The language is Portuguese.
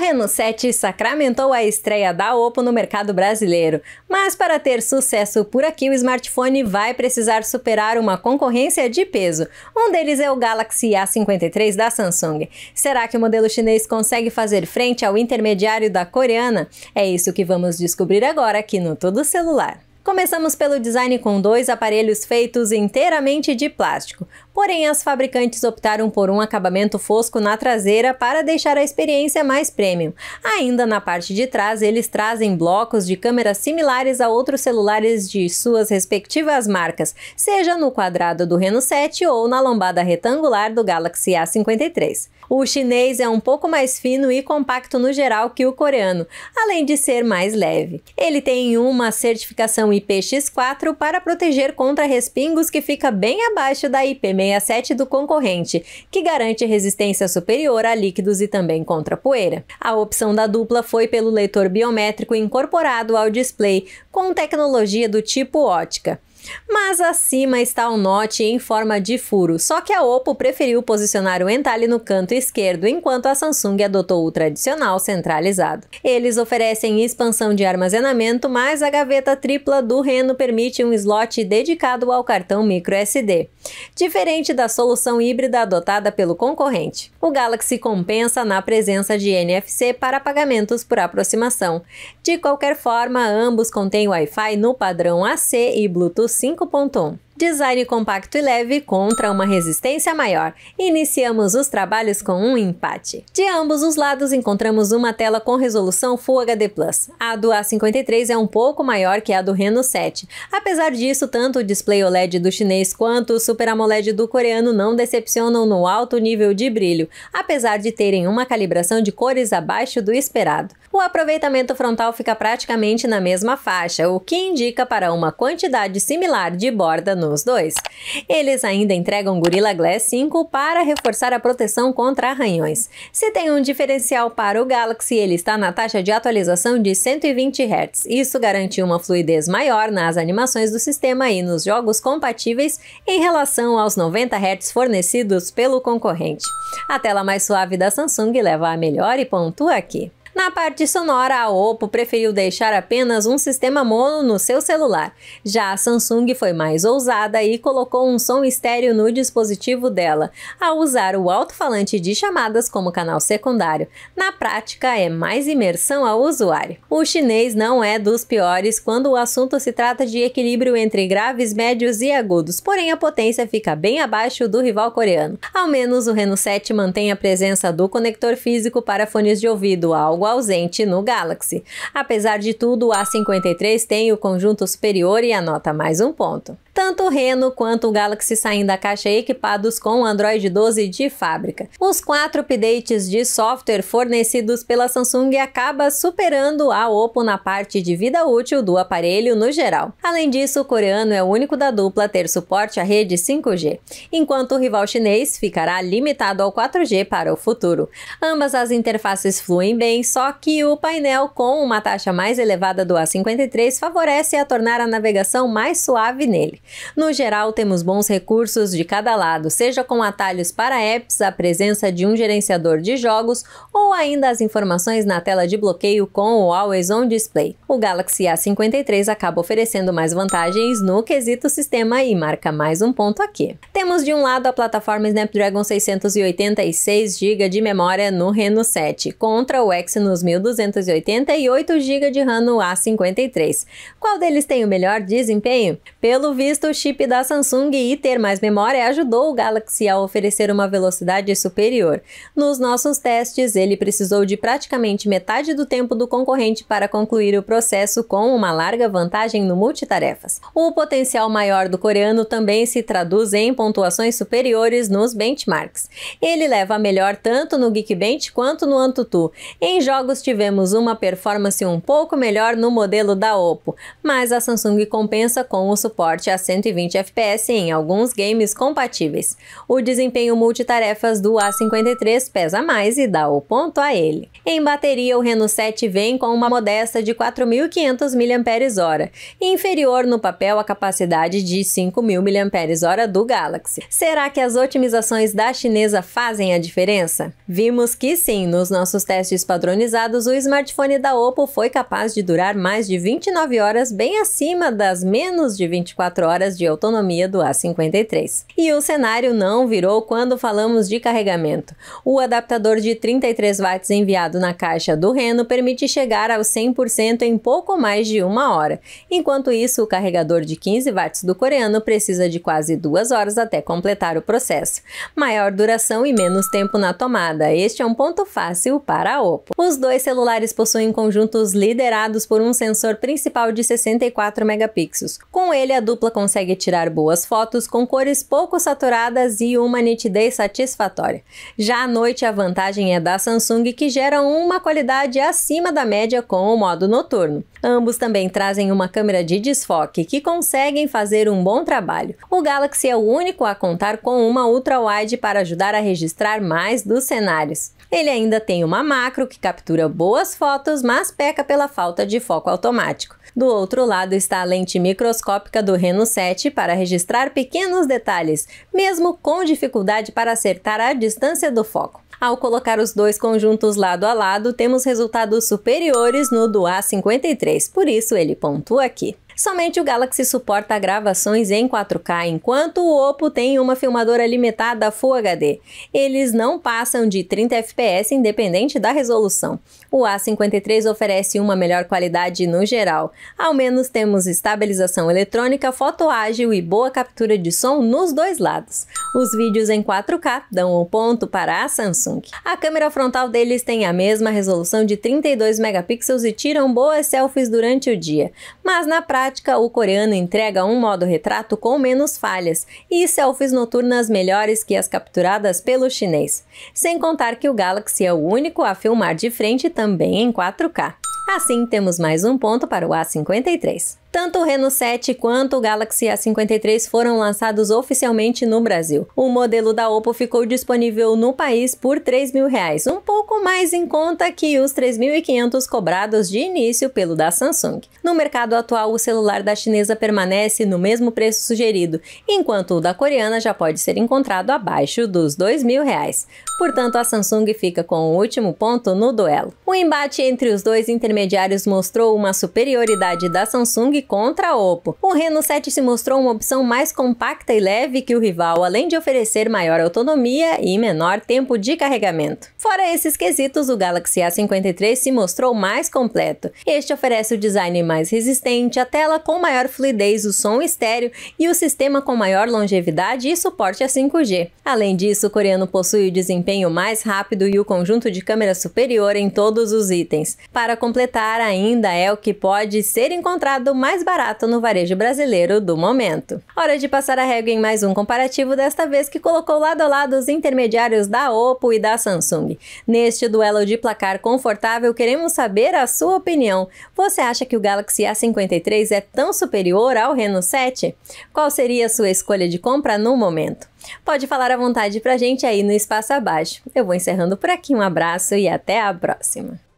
Renan 7 sacramentou a estreia da Oppo no mercado brasileiro, mas para ter sucesso por aqui o smartphone vai precisar superar uma concorrência de peso. Um deles é o Galaxy A53 da Samsung. Será que o modelo chinês consegue fazer frente ao intermediário da coreana? É isso que vamos descobrir agora aqui no Todo Celular. Começamos pelo design com dois aparelhos feitos inteiramente de plástico. Porém, as fabricantes optaram por um acabamento fosco na traseira para deixar a experiência mais premium. Ainda na parte de trás, eles trazem blocos de câmeras similares a outros celulares de suas respectivas marcas, seja no quadrado do Reno 7 ou na lombada retangular do Galaxy A53. O chinês é um pouco mais fino e compacto no geral que o coreano, além de ser mais leve. Ele tem uma certificação IPX4 para proteger contra respingos que fica bem abaixo da IP64 do concorrente, que garante resistência superior a líquidos e também contra poeira. A opção da dupla foi pelo leitor biométrico incorporado ao display, com tecnologia do tipo ótica. Mas acima está o note em forma de furo, só que a Oppo preferiu posicionar o entalhe no canto esquerdo, enquanto a Samsung adotou o tradicional centralizado. Eles oferecem expansão de armazenamento, mas a gaveta tripla do Reno permite um slot dedicado ao cartão microSD, diferente da solução híbrida adotada pelo concorrente. O Galaxy compensa na presença de NFC para pagamentos por aproximação. De qualquer forma, ambos contêm Wi-Fi no padrão AC e Bluetooth 5.1 Design compacto e leve contra uma resistência maior. Iniciamos os trabalhos com um empate. De ambos os lados encontramos uma tela com resolução Full HD+. A do A53 é um pouco maior que a do Reno 7. Apesar disso, tanto o display OLED do chinês quanto o Super AMOLED do coreano não decepcionam no alto nível de brilho, apesar de terem uma calibração de cores abaixo do esperado. O aproveitamento frontal fica praticamente na mesma faixa, o que indica para uma quantidade similar de borda no os dois? Eles ainda entregam Gorilla Glass 5 para reforçar a proteção contra arranhões. Se tem um diferencial para o Galaxy, ele está na taxa de atualização de 120 Hz. Isso garante uma fluidez maior nas animações do sistema e nos jogos compatíveis em relação aos 90 Hz fornecidos pelo concorrente. A tela mais suave da Samsung leva a melhor e pontua aqui. Na parte sonora, a Oppo preferiu deixar apenas um sistema mono no seu celular. Já a Samsung foi mais ousada e colocou um som estéreo no dispositivo dela, ao usar o alto-falante de chamadas como canal secundário. Na prática, é mais imersão ao usuário. O chinês não é dos piores quando o assunto se trata de equilíbrio entre graves, médios e agudos, porém a potência fica bem abaixo do rival coreano. Ao menos o Reno 7 mantém a presença do conector físico para fones de ouvido, algo algo ausente no Galaxy. Apesar de tudo, o A53 tem o conjunto superior e anota mais um ponto tanto o Reno quanto o Galaxy saem da caixa equipados com o Android 12 de fábrica. Os quatro updates de software fornecidos pela Samsung acaba superando a Oppo na parte de vida útil do aparelho no geral. Além disso, o coreano é o único da dupla a ter suporte à rede 5G, enquanto o rival chinês ficará limitado ao 4G para o futuro. Ambas as interfaces fluem bem, só que o painel com uma taxa mais elevada do A53 favorece a tornar a navegação mais suave nele. No geral, temos bons recursos de cada lado, seja com atalhos para apps, a presença de um gerenciador de jogos ou ainda as informações na tela de bloqueio com o Always On Display. O Galaxy A53 acaba oferecendo mais vantagens no quesito sistema e marca mais um ponto aqui. Temos de um lado a plataforma Snapdragon 686 GB de memória no Reno 7, contra o Exynos 1288 GB de RAM no A53. Qual deles tem o melhor desempenho? Pelo visto, vista, o chip da Samsung e ter mais memória ajudou o Galaxy a oferecer uma velocidade superior. Nos nossos testes, ele precisou de praticamente metade do tempo do concorrente para concluir o processo com uma larga vantagem no multitarefas. O potencial maior do coreano também se traduz em pontuações superiores nos benchmarks. Ele leva a melhor tanto no Geekbench quanto no Antutu. Em jogos tivemos uma performance um pouco melhor no modelo da Oppo, mas a Samsung compensa com o suporte a 120 FPS em alguns games compatíveis. O desempenho multitarefas do A53 pesa mais e dá o ponto a ele. Em bateria, o Reno 7 vem com uma modesta de 4.500 mAh, inferior no papel à capacidade de 5.000 mAh do Galaxy. Será que as otimizações da chinesa fazem a diferença? Vimos que sim, nos nossos testes padronizados, o smartphone da Oppo foi capaz de durar mais de 29 horas, bem acima das menos de 24 horas horas de autonomia do A53. E o cenário não virou quando falamos de carregamento. O adaptador de 33 watts enviado na caixa do Reno permite chegar aos 100% em pouco mais de uma hora. Enquanto isso, o carregador de 15 watts do coreano precisa de quase duas horas até completar o processo. Maior duração e menos tempo na tomada. Este é um ponto fácil para a Oppo. Os dois celulares possuem conjuntos liderados por um sensor principal de 64 megapixels. Com ele, a dupla consegue consegue tirar boas fotos com cores pouco saturadas e uma nitidez satisfatória. Já à noite, a vantagem é da Samsung, que gera uma qualidade acima da média com o modo noturno. Ambos também trazem uma câmera de desfoque que conseguem fazer um bom trabalho. O Galaxy é o único a contar com uma ultra-wide para ajudar a registrar mais dos cenários. Ele ainda tem uma macro que captura boas fotos, mas peca pela falta de foco automático. Do outro lado está a lente microscópica do Reno 7 para registrar pequenos detalhes, mesmo com dificuldade para acertar a distância do foco. Ao colocar os dois conjuntos lado a lado, temos resultados superiores no do A53, por isso ele pontua aqui. Somente o Galaxy suporta gravações em 4K, enquanto o Oppo tem uma filmadora limitada Full HD. Eles não passam de 30 FPS independente da resolução. O A53 oferece uma melhor qualidade no geral. Ao menos temos estabilização eletrônica, foto ágil e boa captura de som nos dois lados. Os vídeos em 4K dão o um ponto para a Samsung. A câmera frontal deles tem a mesma resolução de 32 megapixels e tiram boas selfies durante o dia, mas na prática prática, o coreano entrega um modo retrato com menos falhas e selfies noturnas melhores que as capturadas pelo chinês. Sem contar que o Galaxy é o único a filmar de frente também em 4K. Assim, temos mais um ponto para o A53. Tanto o Reno 7 quanto o Galaxy A53 foram lançados oficialmente no Brasil. O modelo da Oppo ficou disponível no país por R$ 3.000, um pouco mais em conta que os R$ 3.500 cobrados de início pelo da Samsung. No mercado atual, o celular da chinesa permanece no mesmo preço sugerido, enquanto o da coreana já pode ser encontrado abaixo dos R$ 2.000. Portanto, a Samsung fica com o último ponto no duelo. O embate entre os dois intermediários mostrou uma superioridade da Samsung contra a Oppo. O Reno 7 se mostrou uma opção mais compacta e leve que o rival, além de oferecer maior autonomia e menor tempo de carregamento. Fora esses quesitos, o Galaxy A53 se mostrou mais completo. Este oferece o design mais resistente, a tela com maior fluidez, o som estéreo e o sistema com maior longevidade e suporte a 5G. Além disso, o coreano possui o desempenho mais rápido e o conjunto de câmera superior em todos os itens. Para completar, ainda é o que pode ser encontrado mais mais barato no varejo brasileiro do momento. Hora de passar a régua em mais um comparativo, desta vez que colocou lado a lado os intermediários da Oppo e da Samsung. Neste duelo de placar confortável, queremos saber a sua opinião. Você acha que o Galaxy A53 é tão superior ao Reno 7? Qual seria a sua escolha de compra no momento? Pode falar à vontade pra gente aí no espaço abaixo. Eu vou encerrando por aqui, um abraço e até a próxima!